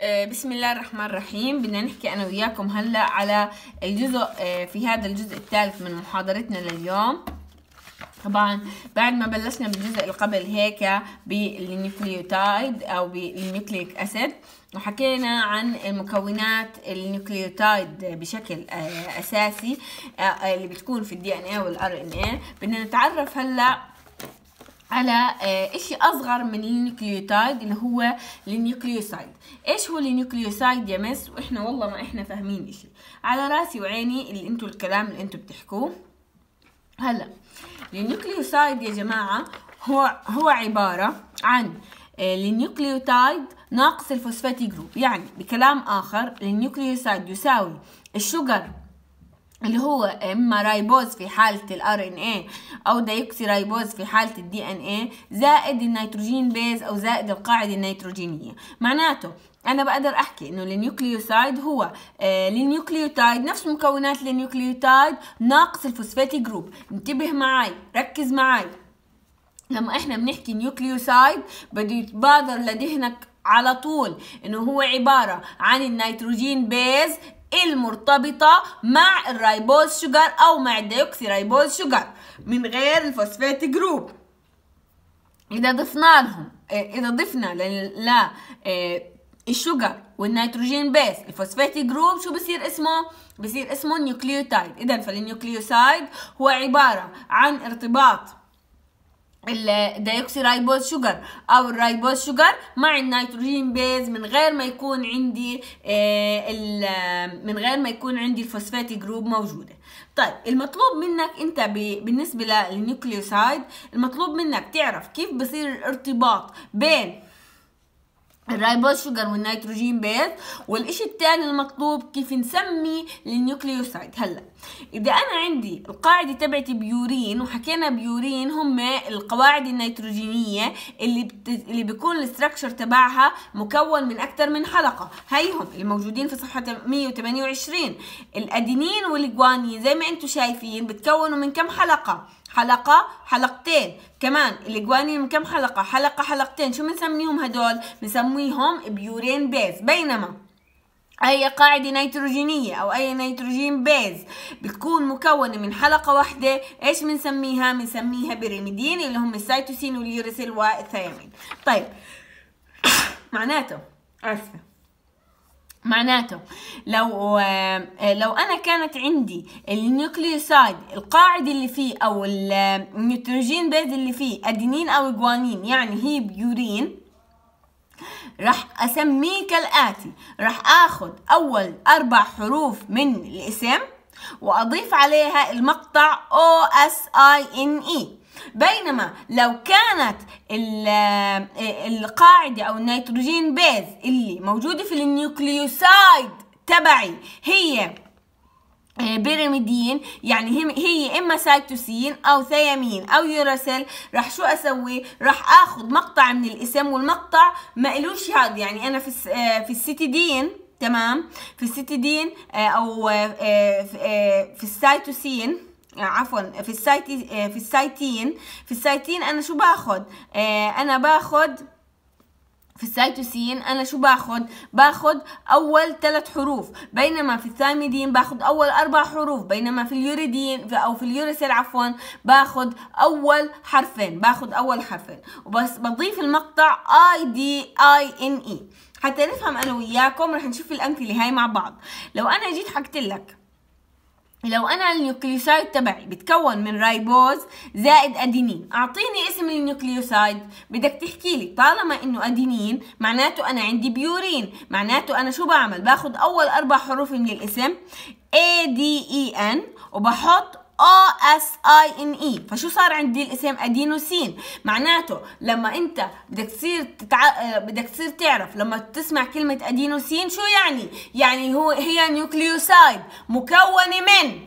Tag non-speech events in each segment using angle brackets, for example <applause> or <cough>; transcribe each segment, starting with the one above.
آه، بسم الله الرحمن الرحيم بدنا نحكي انا وياكم هلا على الجزء آه، في هذا الجزء الثالث من محاضرتنا لليوم طبعا بعد ما بلشنا بالجزء اللي قبل هيك بالنيوكليوتايد او بالنيوكليك اسيد وحكينا عن مكونات النيوكليوتايد بشكل آه، اساسي اللي بتكون في الدي ان اي والار ان اي بدنا نتعرف هلا على آه، اشي اصغر من النيوكليوتايد اللي هو النيوكليوسايد ايش هو النيوكليوسايد يا مس واحنا والله ما احنا فاهمين اشي على راسي وعيني اللي انتم الكلام اللي انتم بتحكوه هلا النيوكليوسايد يا جماعه هو هو عباره عن آه، النيوكليوتايد ناقص الفوسفاتي جروب يعني بكلام اخر النيوكليوسايد يساوي الشجر اللي هو اما رايبوز في حاله الار ان اي او ديوكسي رايبوز في حاله الدي ان اي زائد النيتروجين بيز او زائد القاعده النيتروجينيه معناته انا بقدر احكي انه النيوكليوسايد هو النيوكليوتايد آه، نفس مكونات النيوكليوتايد ناقص الفوسفاتي جروب انتبه معي ركز معي لما احنا بنحكي نيوكليوسايد بده يتبادر لدهنك على طول انه هو عبارة عن النيتروجين بيز المرتبطة مع الريبوز شوجر أو مع الديوكسي ريبوز شوجر من غير الفوسفات جروب إذا ضفنا لهم إيه، إذا ضفنا لل إيه، الشوجر والنيتروجين بيس الفوسفات جروب شو بصير اسمه بصير اسمه نيوكليوتايد اذا فالنيوكليوسايد هو عباره عن ارتباط الديوكسي رايبوز شوجر او الرايبوز شوجر مع النيتروجين بيز من غير ما يكون عندي آه، من غير ما يكون عندي الفوسفات جروب موجوده طيب المطلوب منك انت بالنسبه للنيوكليوسايد المطلوب منك تعرف كيف بصير الارتباط بين الرايبوز شوجر والنيتروجين بيز والشيء الثاني المطلوب كيف نسمي النيوكليوسايد هلا إذا أنا عندي القاعدة تبعتي بيورين وحكينا بيورين هم القواعد النيتروجينية اللي بت... اللي بيكون الاستراكشر تبعها مكون من أكثر من حلقة هيهم الموجودين في صفحة 128 الأدينين والجوانين زي ما أنتم شايفين بتكونوا من كم حلقة حلقة حلقتين كمان الإجوانين كم حلقة حلقة حلقتين شو بنسميهم هدول بنسميهم بيورين بيز بينما أي قاعدة نيتروجينية أو أي نيتروجين بيز بتكون مكونة من حلقة واحدة إيش بنسميها؟ بنسميها بريميدين اللي هم السيتوسين واليوريسيل والثيامين طيب <coughs> معناته آسفة معناته لو آه، لو انا كانت عندي النيوكليوسايد القاعد اللي فيه او النيتروجين بيز اللي فيه ادينين او جوانين يعني هي بيورين راح اسميه كالاتي راح اخذ اول اربع حروف من الاسم واضيف عليها المقطع او اس اي ان اي بينما لو كانت القاعدة أو النيتروجين بيز اللي موجودة في النيوكليوسايد تبعي هي آه، بيراميدين يعني هي اما سايتوسين او ثيامين او يوراسيل راح شو اسوي راح اخذ مقطع من الاسم والمقطع ما الوش هذا يعني انا في آه، في السيتيدين تمام في السيتيدين آه، او في السايتوسين آه، عفوا آه، في السايتي آه، في السايتين في السايتين انا شو باخذ انا باخذ في السيتوسين انا شو باخذ باخذ اول ثلاث حروف بينما في الثايميدين باخذ اول اربع حروف بينما في اليوريدين في او في اليوريسيل عفوا باخذ اول حرفين باخذ اول حرفين وبس بضيف المقطع اي دي اي ان اي حتى نفهم انا وياكم رح نشوف الامثله هاي مع بعض لو انا جيت حكيت لك لو أنا النيوكليوسايد تبعي بتكون من رايبوز زائد أدينين أعطيني اسم النيوكليوسايد بدك تحكي لي طالما إنه أدينين معناته أنا عندي بيورين معناته أنا شو بعمل باخد أول أربع حروف من الاسم A D E N وبحط O S I N E فشو صار عندي الاسم ادينوسين معناته لما انت بدك تصير تتع... بدك تصير تعرف لما تسمع كلمة ادينوسين شو يعني يعني هو هي نيوكليوسايد مكونة من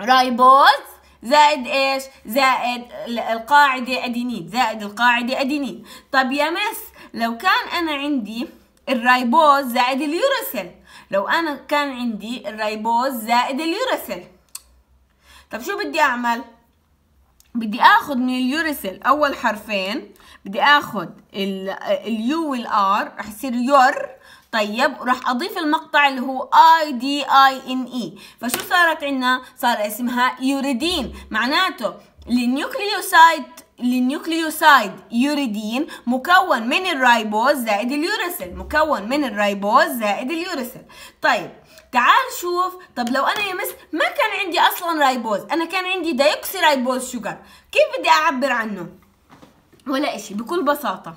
رايبوز زائد ايش زائد القاعدة ادينين زائد القاعدة ادينين طب يا مس لو كان انا عندي الرايبوز زائد اليوراسيل لو انا كان عندي الرايبوز زائد اليوراسيل طب شو بدي اعمل بدي اخذ من اليوريسل اول حرفين بدي اخذ اليو والار رح يصير يور طيب وراح اضيف المقطع اللي هو اي دي اي ان اي فشو صارت عندنا صار اسمها يوريدين معناته النيوكليوسايد للنيوكليوسايد يوريدين مكون من الرايبوز زائد اليوريسل مكون من الرايبوز زائد اليوريسل طيب تعال شوف طب لو انا يا مس ما كان عندي اصلا رايبوز انا كان عندي دايوكسي رايبوز شوجر كيف بدي اعبر عنه ولا اشي بكل بساطه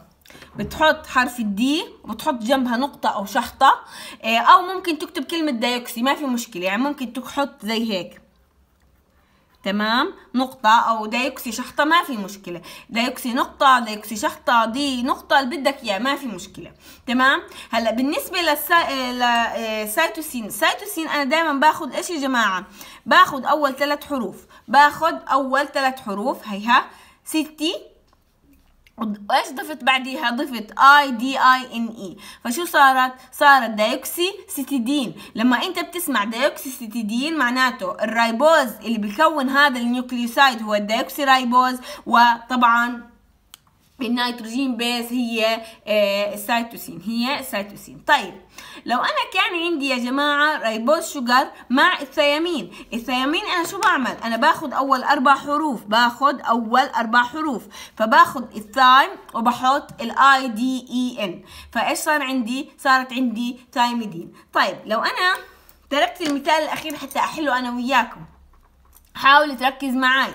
بتحط حرف الدي وبتحط جنبها نقطة أو شحطة إيه، أو ممكن تكتب كلمة دايوكسي ما في مشكلة يعني ممكن تحط زي هيك تمام نقطة أو ده شحطة ما في مشكلة ده نقطة ده شحطة دي نقطة اللي بدك إياه ما في مشكلة تمام هلا بالنسبة للسيتوسين آه، سايتوسين أنا دايما باخد إيش يا جماعة باخد أول ثلاث حروف باخد أول ثلاث حروف هيها ستي وايش ضفت بعديها ضفت اي دي اي ان اي فشو صارت صارت ديوكسي سيتيدين لما انت بتسمع ديوكسي سيتيدين معناته الرايبوز اللي بيكون هذا النيوكليوسايد هو الديوكسي رايبوز وطبعا النيتروجين بيز هي آه، السيتوسين هي السيتوسين طيب لو انا كان عندي يا جماعه ريبوز شوجر مع الثيامين الثيامين انا شو بعمل انا باخد اول اربع حروف باخد اول اربع حروف فباخد الثايم وبحط الاي دي اي ان فايش صار عندي صارت عندي ثايميدين طيب لو انا تركت المثال الاخير حتى احله انا وياكم حاول تركز معاي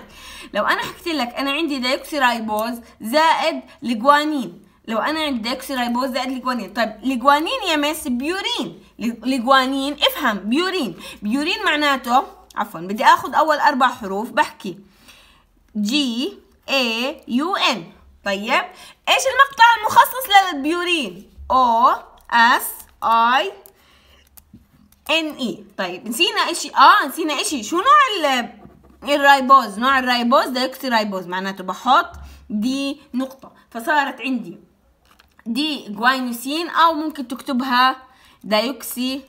لو انا حكيت لك انا عندي رايبوز زائد لجوانين لو انا عندي رايبوز زائد لجوانين طيب لجوانين يا مس بيورين لجوانين افهم بيورين بيورين معناته عفوا بدي اخذ اول اربع حروف بحكي جي اي يو ان طيب ايش المقطع المخصص للبيورين او اس اي ان اي طيب نسينا اشي اه نسينا اشي شو نوع الرايبوز نوع الرايبوز ديوكسي رايبوز معناته بحط دي نقطة فصارت عندي دي جواينوسين أو ممكن تكتبها ديوكسي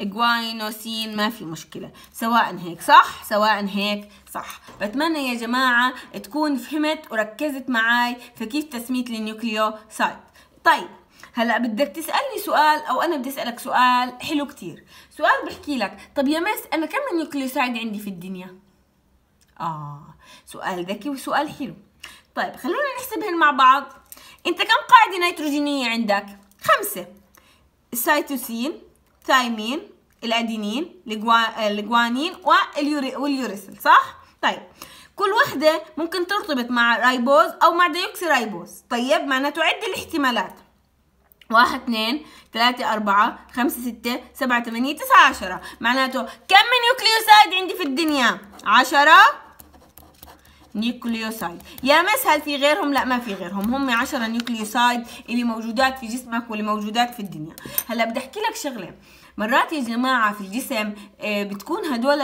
جواينوسين ما في مشكلة سواء هيك صح سواء هيك صح بتمنى يا جماعة تكون فهمت وركزت معاي في كيف تسمية النيوكليوسايد طيب هلا بدك تسالني سؤال او انا بدي اسالك سؤال حلو كتير سؤال بحكي لك طب يا مس انا كم نيوكليوسايد عندي في الدنيا اه سؤال ذكي وسؤال حلو طيب خلونا نحسبهن مع بعض انت كم قاعده نيتروجينيه عندك خمسه السيتوسين ثايمين الادينين الجوانين واليوريسل صح طيب كل وحده ممكن ترتبط مع رايبوز او مع ديوكسي رايبوز طيب معناته عد الاحتمالات واحد اثنين ثلاثة أربعة خمسة ستة سبعة ثمانية تسعة عشرة معناته كم من نيوكليوسايد عندي في الدنيا عشرة نيوكليوسايد يا مس هل في غيرهم لا ما في غيرهم هم عشرة نيوكليوسايد اللي موجودات في جسمك واللي موجودات في الدنيا هلا بدي احكي لك شغله مرات يا جماعة في الجسم آه، بتكون هدول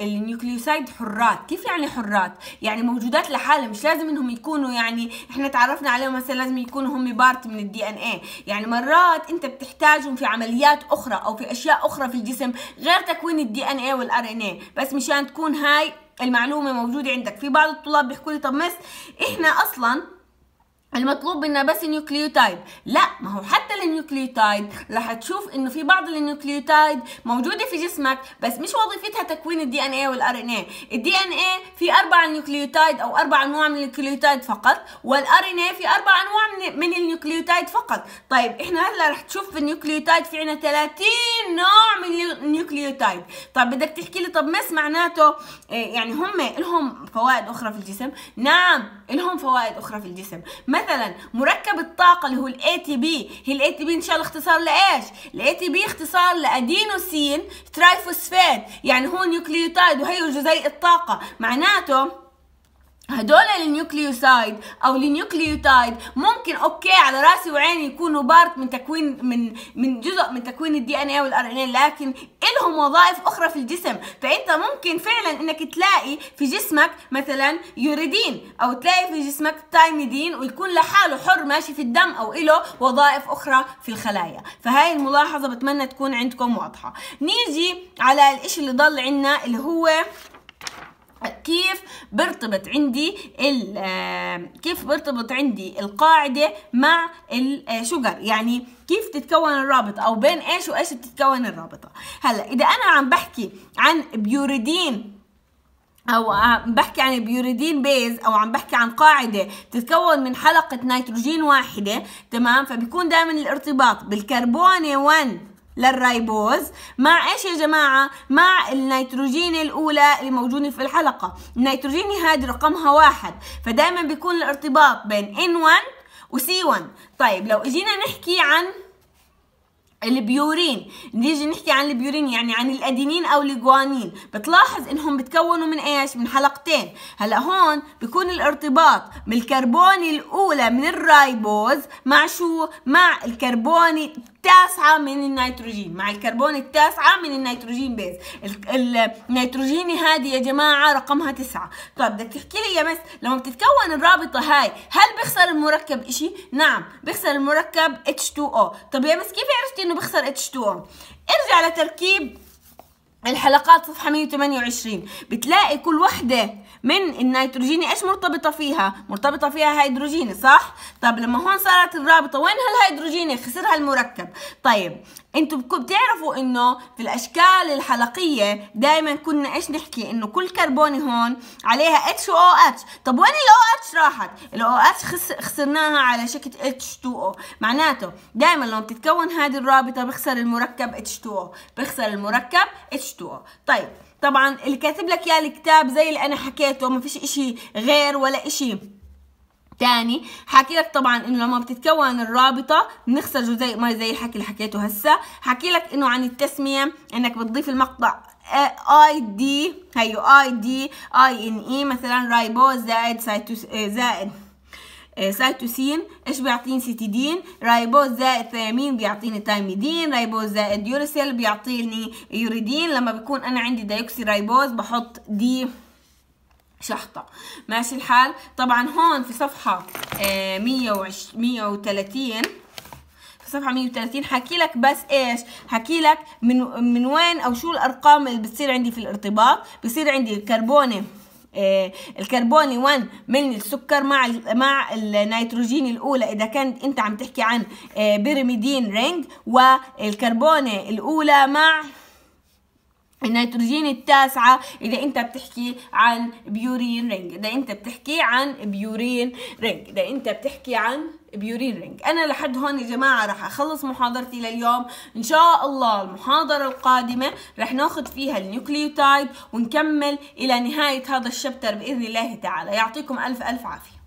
النيوكليوسايد حرات كيف يعني حرات يعني موجودات لحالها مش لازم انهم يكونوا يعني احنا تعرفنا عليهم مثلا لازم يكونوا هم بارت من الدي ان ايه يعني مرات انت بتحتاجهم في عمليات اخرى او في اشياء اخرى في الجسم غير تكوين الدي ان ايه والار ان ايه بس مشان تكون هاي المعلومه موجوده عندك في بعض الطلاب بيحكوا لي طب مس احنا اصلا المطلوب منا بس نيوكليوتايد لا ما هو حتى النيوكليوتايد رح تشوف انه في بعض النيوكليوتايد موجوده في جسمك بس مش وظيفتها تكوين الدي ان اي والار ان اي الدي ان اي في اربع نيوكليوتايد او اربع انواع من النيوكليوتايد فقط والار ان اي في اربع انواع من النيوكليوتايد فقط طيب احنا هلا رح تشوف في النيوكليوتايد في عنا 30 نوع من النيوكليوتايد طيب بدك تحكي لي طب مس معناته إيه، يعني هم لهم فوائد اخرى في الجسم نعم لهم فوائد اخرى في الجسم مثلا مركب الطاقه اللي هو الاي تي بي هي الاي تي بي ان شاء الله اختصار لايش الاي تي بي اختصار لادينوسين ترايفوسفات يعني هو نيوكليوتايد وهي جزيء الطاقه معناته هدول النيوكليوسايد او النيوكليوتايد ممكن اوكي على راسي وعيني يكونوا بارت من تكوين من من جزء من تكوين الدي ان اي والار ان اي لكن الهم وظائف اخرى في الجسم فانت ممكن فعلا انك تلاقي في جسمك مثلا يوريدين او تلاقي في جسمك تايميدين ويكون لحاله حر ماشي في الدم او له وظائف اخرى في الخلايا فهاي الملاحظه بتمنى تكون عندكم واضحه نيجي على الاشي اللي ضل عندنا اللي هو كيف برتبط عندي كيف برتبط عندي القاعدة مع الشجر يعني كيف تتكون الرابطة أو بين إيش وإيش بتتكون الرابطة هلا إذا أنا عم بحكي عن بيوريدين او عم بحكي عن بيوريدين بيز او عم بحكي عن قاعده بتتكون من حلقه نيتروجين واحده تمام فبيكون دائما الارتباط بالكربون 1 للرايبوز مع ايش يا جماعة مع النيتروجين الاولى اللي موجودة في الحلقة النيتروجين هذه رقمها واحد فدايما بيكون الارتباط بين N1 و C1 طيب لو اجينا نحكي عن البيورين نيجي نحكي عن البيورين يعني عن الادينين او الجوانين بتلاحظ انهم بتكونوا من ايش من حلقتين هلا هون بيكون الارتباط من الكربون الاولى من الرايبوز مع شو مع الكربون التاسعة من النيتروجين مع الكربون التاسعة من النيتروجين بيز النيتروجيني هذه يا جماعة رقمها تسعة طيب بدك تحكي لي يا مس لما بتتكون الرابطة هاي هل بيخسر المركب اشي؟ نعم بيخسر المركب H2O طب يا مس كيف عرفتي انه بيخسر H2O؟ ارجع لتركيب الحلقات صفحة 128 بتلاقي كل وحدة من النيتروجيني ايش مرتبطه فيها مرتبطه فيها هيدروجيني صح طب لما هون صارت الرابطه وين هالهيدروجيني خسرها المركب طيب انتم بتعرفوا انه في الاشكال الحلقيه دائما كنا ايش نحكي انه كل كربون هون عليها اتش او اتش طب وين الاو اتش راحت الاو اتش خسرناها على شكل اتش 2 او معناته دائما لما بتتكون هذه الرابطه بخسر المركب اتش 2 او بخسر المركب اتش 2 او طيب طبعا اللي كاتب لك يا الكتاب زي اللي انا حكيته ما فيش اشي غير ولا اشي تاني حكي لك طبعا انه لما بتتكون الرابطه بنخسر جزيء ما زي الحكي اللي حكيته هسا حكي لك انه عن التسميه انك بتضيف المقطع اي دي هيو اي دي اي ان اي مثلا رايبوز زائد سايتوس آه، زائد آه، سيتوسين ايش بيعطيني سيتيدين رايبوز زائد ثيامين بيعطيني تايميدين رايبوز زائد يوريسيل بيعطيني يوريدين لما بكون انا عندي دايوكسي رايبوز بحط دي شحطة ماشي الحال طبعا هون في صفحة آه، مية مية في صفحة 130 حكي لك بس ايش حكي لك من من وين او شو الارقام اللي بتصير عندي في الارتباط بصير عندي كربونه آه، الكربوني 1 من السكر مع مع النيتروجين الاولى اذا كانت انت عم تحكي عن آه، بيراميدين رينج والكربوني الاولى مع النيتروجين التاسعة إذا أنت بتحكي عن بيورين رينج إذا أنت بتحكي عن بيورين رينج إذا أنت بتحكي عن بيورين رينج انا لحد هون يا جماعه راح اخلص محاضرتي لليوم ان شاء الله المحاضره القادمه راح ناخذ فيها النيوكليوتايد ونكمل الى نهايه هذا الشابتر باذن الله تعالى يعطيكم الف الف عافيه